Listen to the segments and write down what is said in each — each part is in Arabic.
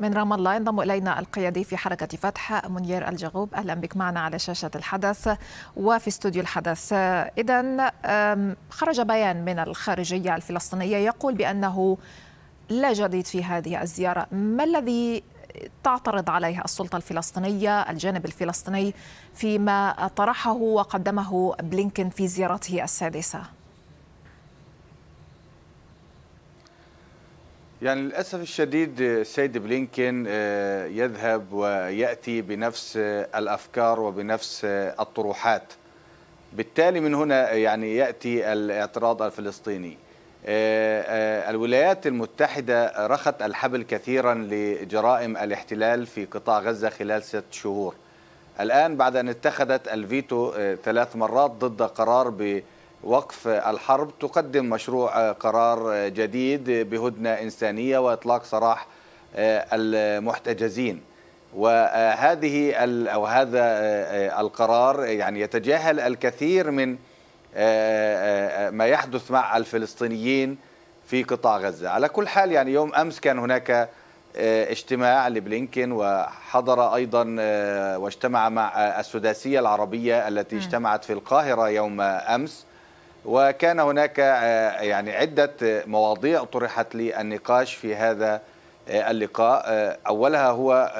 من رام الله ينضم الينا القيادي في حركه فتح منير الجغوب اهلا بك معنا على شاشه الحدث وفي استوديو الحدث اذا خرج بيان من الخارجيه الفلسطينيه يقول بانه لا جديد في هذه الزياره ما الذي تعترض عليه السلطه الفلسطينيه الجانب الفلسطيني فيما طرحه وقدمه بلينكن في زيارته السادسه يعني للأسف الشديد السيد آه، بلينكين آه، يذهب ويأتي بنفس آه، الأفكار وبنفس الطروحات بالتالي من هنا يعني يأتي الاعتراض الفلسطيني الولايات المتحدة رخت الحبل كثيرا لجرائم الاحتلال في قطاع غزة خلال ست شهور الآن بعد أن اتخذت الفيتو ثلاث مرات ضد قرار ب وقف الحرب تقدم مشروع قرار جديد بهدنة إنسانية وإطلاق سراح المحتجزين وهذه أو هذا آه، القرار يعني يتجاهل الكثير من آه، آه، ما يحدث مع الفلسطينيين في قطاع غزة على كل حال يعني يوم أمس كان هناك اجتماع لبلينكين وحضر أيضا واجتمع مع السداسية العربية التي اجتمعت في القاهرة يوم أمس وكان هناك آه، يعني عدة مواضيع طرحت للنقاش في هذا آه، اللقاء آه، أولها هو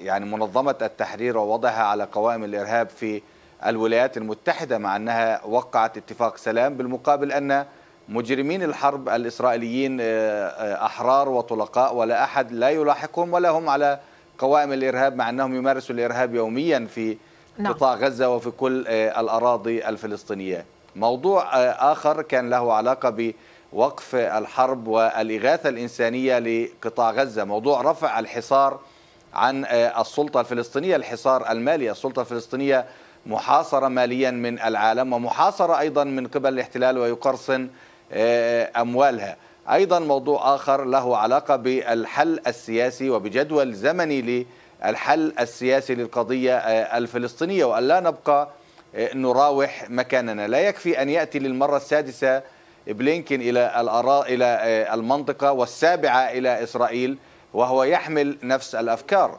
يعني منظمة التحرير ووضعها على قوائم الإرهاب في الولايات المتحدة مع أنها وقعت اتفاق سلام بالمقابل أن مجرمين الحرب الإسرائيليين أحرار وطلقاء ولا أحد لا يلاحقهم ولا هم على قوائم الإرهاب مع أنهم يمارسوا الإرهاب يوميا في نعم. قطاع غزة وفي كل الأراضي الفلسطينية موضوع آخر كان له علاقة بوقف الحرب والإغاثة الإنسانية لقطاع غزة موضوع رفع الحصار عن السلطة الفلسطينية الحصار المالي السلطة الفلسطينية محاصرة ماليا من العالم ومحاصرة أيضا من قبل الاحتلال ويقرصن أموالها أيضا موضوع آخر له علاقة بالحل السياسي وبجدول زمني للحل السياسي للقضية الفلسطينية وأن لا نبقى آه، نراوح مكاننا لا يكفي أن يأتي للمرة السادسة بلينكين إلى الأراء إلى آه، المنطقة والسابعة إلى إسرائيل وهو يحمل نفس الأفكار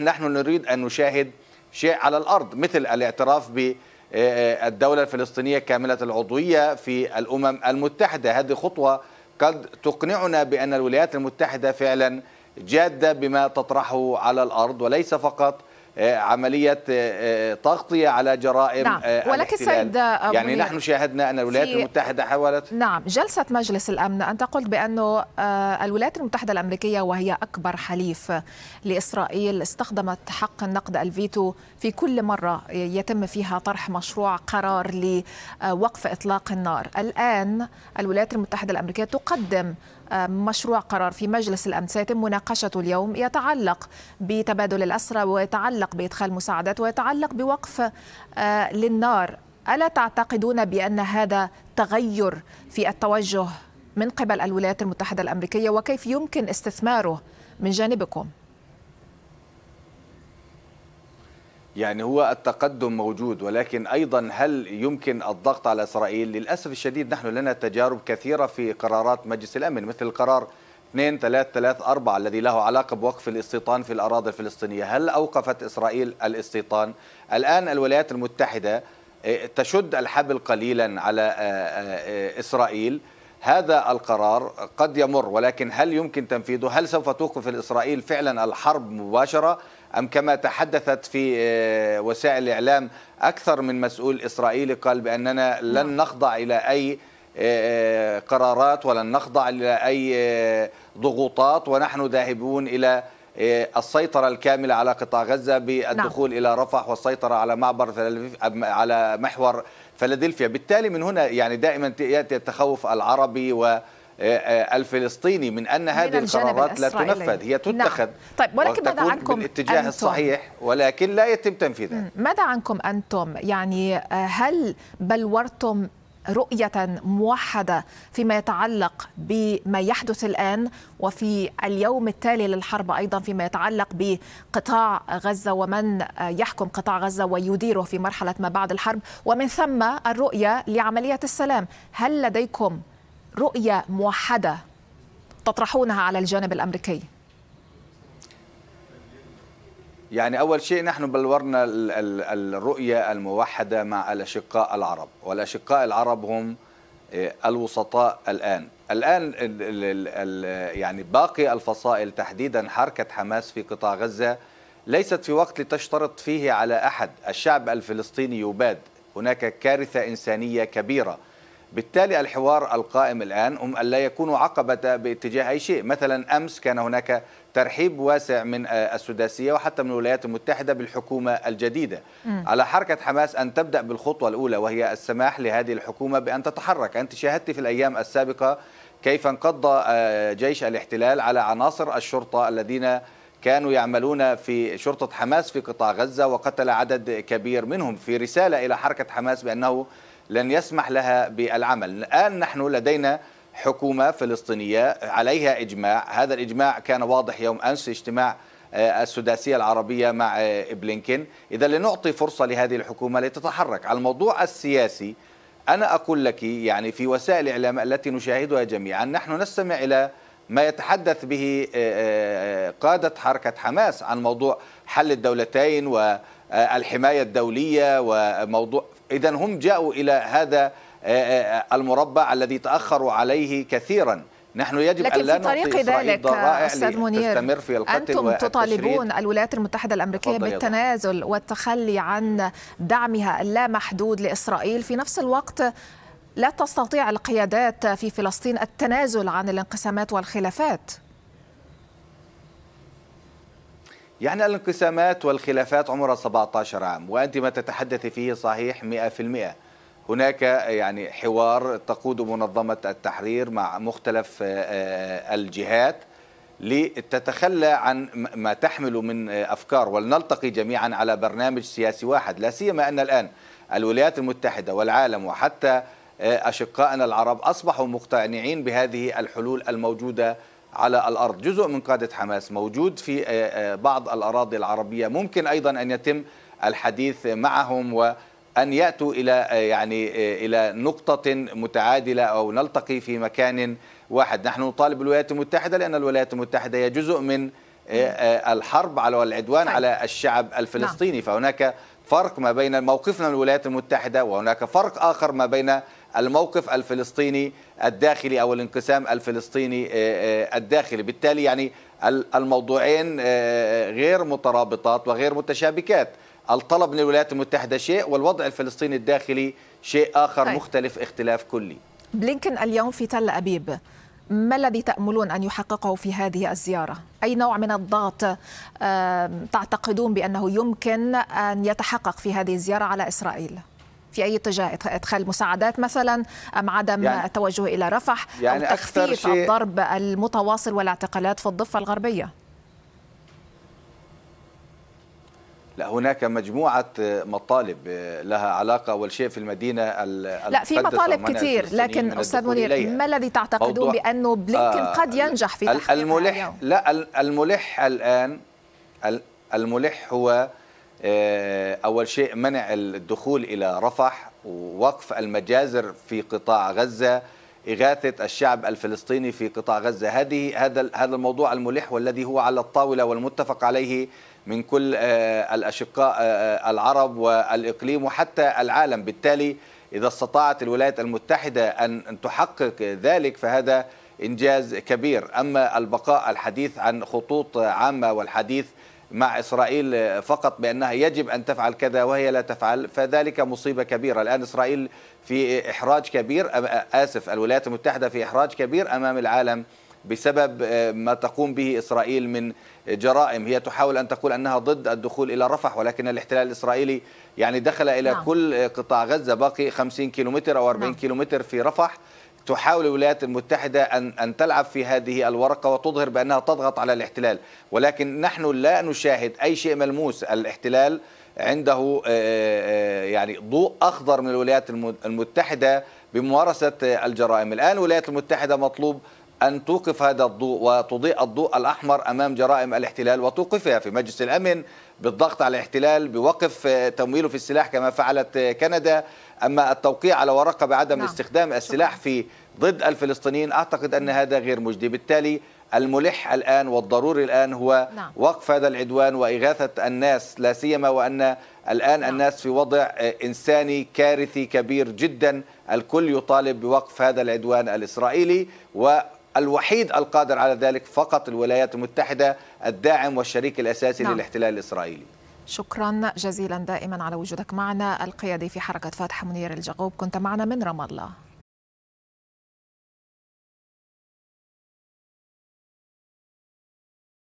نحن نريد أن نشاهد شيء على الأرض مثل الاعتراف بالدولة آه، الفلسطينية كاملة العضوية في الأمم المتحدة هذه خطوة قد تقنعنا بأن الولايات المتحدة فعلا جادة بما تطرحه على الأرض وليس فقط آه، عمليه آه، آه، تغطيه على جرائم نعم. ولكن سيد يعني نحن شاهدنا ان الولايات المتحده حاولت نعم جلسه مجلس الامن انت قلت بانه الولايات المتحده الامريكيه وهي اكبر حليف لاسرائيل استخدمت حق النقد الفيتو في كل مره يتم فيها طرح مشروع قرار لوقف اطلاق النار الان الولايات المتحده الامريكيه تقدم مشروع قرار في مجلس الأمن سيتم مناقشته اليوم يتعلق بتبادل الأسرى ويتعلق بإدخال مساعدات ويتعلق بوقف آه، للنار ألا تعتقدون بأن هذا تغير في التوجه من قبل الولايات المتحدة الأمريكية وكيف يمكن استثماره من جانبكم؟ يعني هو التقدم موجود ولكن أيضا هل يمكن الضغط على إسرائيل للأسف الشديد نحن لنا تجارب كثيرة في قرارات مجلس الأمن مثل القرار 2334 الذي له علاقة بوقف الاستيطان في الأراضي الفلسطينية هل أوقفت إسرائيل الاستيطان؟ الآن الولايات المتحدة آه، تشد الحبل قليلا على آه، آه، إسرائيل هذا القرار قد يمر ولكن هل يمكن تنفيذه؟ هل سوف توقف إسرائيل فعلا الحرب مباشرة؟ أم كما تحدثت في آه، وسائل الإعلام أكثر من مسؤول إسرائيلي قال بأننا لن نعم. نخضع إلى أي آه، آه، قرارات ولن نخضع إلى أي ضغوطات ونحن ذاهبون إلى السيطرة الكاملة على قطاع غزة بالدخول نعم. إلى رفح والسيطرة على معبر على محور فلادلفيا بالتالي من هنا يعني دائما يأتي التخوف العربي و آه، آه، الفلسطيني من ان هذه من القرارات لا تنفذ هي تتخذ نعم. طيب ولكن ماذا عنكم بالاتجاه أنتم؟ الصحيح ولكن لا يتم تنفيذها ماذا عنكم انتم يعني آه، هل بلورتم رؤية موحدة فيما يتعلق بما يحدث الآن وفي اليوم التالي للحرب أيضا فيما يتعلق بقطاع غزة ومن يحكم قطاع غزة ويديره في مرحلة ما بعد الحرب ومن ثم الرؤية لعملية السلام هل لديكم رؤية موحدة تطرحونها على الجانب الأمريكي؟ يعني أول شيء نحن بلورنا الرؤية الموحدة مع الأشقاء العرب والأشقاء العرب هم آه، الوسطاء الآن الآن يعني باقي الفصائل تحديدا حركة حماس في قطاع غزة ليست في وقت لتشترط فيه على أحد الشعب الفلسطيني يباد هناك كارثة إنسانية كبيرة بالتالي الحوار القائم الآن هم ألا يكونوا عقبة باتجاه أي شيء مثلا أمس كان هناك ترحيب واسع من آه، السداسية وحتى من الولايات المتحدة بالحكومة الجديدة م. على حركة حماس أن تبدأ بالخطوة الأولى وهي السماح لهذه الحكومة بأن تتحرك أنت شاهدت في الأيام السابقة كيف انقض آه، جيش الاحتلال على عناصر الشرطة الذين كانوا يعملون في شرطة حماس في قطاع غزة وقتل عدد كبير منهم في رسالة إلى حركة حماس بأنه لن يسمح لها بالعمل الآن نحن لدينا حكومة فلسطينية عليها إجماع هذا الإجماع كان واضح يوم أمس في اجتماع آه، السداسية العربية مع آه، بلينكين إذا لنعطي فرصة لهذه الحكومة لتتحرك على الموضوع السياسي أنا أقول لك يعني في وسائل الإعلام التي نشاهدها جميعا نحن نستمع إلى ما يتحدث به آه، قادة حركة حماس عن موضوع حل الدولتين والحماية الدولية وموضوع إذا هم جاءوا إلى هذا آه، آه، المربع الذي تأخروا عليه كثيرا نحن يجب لكن أن لا في طريق ذلك أستاذ منير في أنتم تطالبون الولايات المتحدة الأمريكية بالتنازل والتخلي عن دعمها اللامحدود لإسرائيل في نفس الوقت لا تستطيع القيادات في فلسطين التنازل عن الانقسامات والخلافات يعني الانقسامات والخلافات عمرها 17 عام وأنت ما تتحدث فيه صحيح 100% هناك يعني حوار تقود منظمة التحرير مع مختلف آه، آه، الجهات لتتخلى عن ما تحمل من آه، أفكار ولنلتقي جميعا على برنامج سياسي واحد لا سيما أن الآن الولايات المتحدة والعالم وحتى أشقائنا العرب أصبحوا مقتنعين بهذه الحلول الموجودة على الأرض جزء من قادة حماس موجود في آه، آه، بعض الأراضي العربية ممكن أيضا أن يتم الحديث معهم وأن يأتوا إلى آه، يعني إلى نقطة متعادلة أو نلتقي في مكان واحد نحن نطالب الولايات المتحدة لأن الولايات المتحدة هي جزء من الحرب على العدوان طيب. على الشعب الفلسطيني نعم. فهناك فرق ما بين موقفنا من الولايات المتحدة وهناك فرق آخر ما بين الموقف الفلسطيني الداخلي أو الانقسام الفلسطيني آه، آه، الداخلي بالتالي يعني الموضوعين آه، غير مترابطات وغير متشابكات الطلب من الولايات المتحدة شيء والوضع الفلسطيني الداخلي شيء آخر طيب. مختلف اختلاف كلي بلينكن اليوم في تل أبيب ما الذي تأملون أن يحققه في هذه الزيارة؟ أي نوع من الضغط تعتقدون بأنه يمكن أن يتحقق في هذه الزيارة على إسرائيل؟ في أي اتجاه إدخال مساعدات مثلا أم عدم يعني التوجه إلى رفح يعني أو تخفيف الضرب المتواصل والاعتقالات في الضفة الغربية لا هناك مجموعة مطالب لها علاقة أول شيء في المدينة لا في مطالب كثير لكن أستاذ منير ما الذي تعتقدون بأنه بلينكن آه قد ينجح في تحقيقها الملح لا الملح الآن الملح هو آه، أول شيء منع الدخول إلى رفح ووقف المجازر في قطاع غزة إغاثة الشعب الفلسطيني في قطاع غزة هذه هذا هذا الموضوع الملح والذي هو على الطاولة والمتفق عليه من كل آه، الأشقاء آه، العرب والإقليم وحتى العالم بالتالي إذا استطاعت الولايات المتحدة أن تحقق ذلك فهذا إنجاز كبير أما البقاء الحديث عن خطوط عامة والحديث مع إسرائيل فقط بأنها يجب أن تفعل كذا وهي لا تفعل فذلك مصيبة كبيرة الآن إسرائيل في إحراج كبير آسف الولايات المتحدة في إحراج كبير أمام العالم بسبب آه، ما تقوم به إسرائيل من جرائم هي تحاول أن تقول أنها ضد الدخول إلى رفح ولكن الاحتلال الإسرائيلي يعني دخل إلى نعم. كل قطاع غزة باقي 50 كيلومتر أو 40 نعم. كيلومتر في رفح تحاول الولايات المتحدة أن أن تلعب في هذه الورقة وتظهر بأنها تضغط على الاحتلال ولكن نحن لا نشاهد أي شيء ملموس الاحتلال عنده آه، آه، آه، يعني ضوء أخضر من الولايات المتحدة بممارسة الجرائم الآن الولايات المتحدة مطلوب أن توقف هذا الضوء وتضيء الضوء الأحمر أمام جرائم الاحتلال وتوقفها في مجلس الأمن بالضغط على الاحتلال بوقف آه، تمويله في السلاح كما فعلت آه، كندا أما التوقيع على ورقة بعدم نعم. استخدام السلاح في ضد الفلسطينيين أعتقد أن هذا غير مجدي بالتالي الملح الآن والضروري الآن هو نعم. وقف هذا العدوان وإغاثة الناس لا سيما وأن الآن نعم. الناس في وضع آه، إنساني كارثي كبير جدا الكل يطالب بوقف هذا العدوان الإسرائيلي و الوحيد القادر على ذلك فقط الولايات المتحدة الداعم والشريك الأساسي نعم. للاحتلال الإسرائيلي شكرا جزيلا دائما على وجودك معنا القيادي في حركة فتح منير الجغوب كنت معنا من رام الله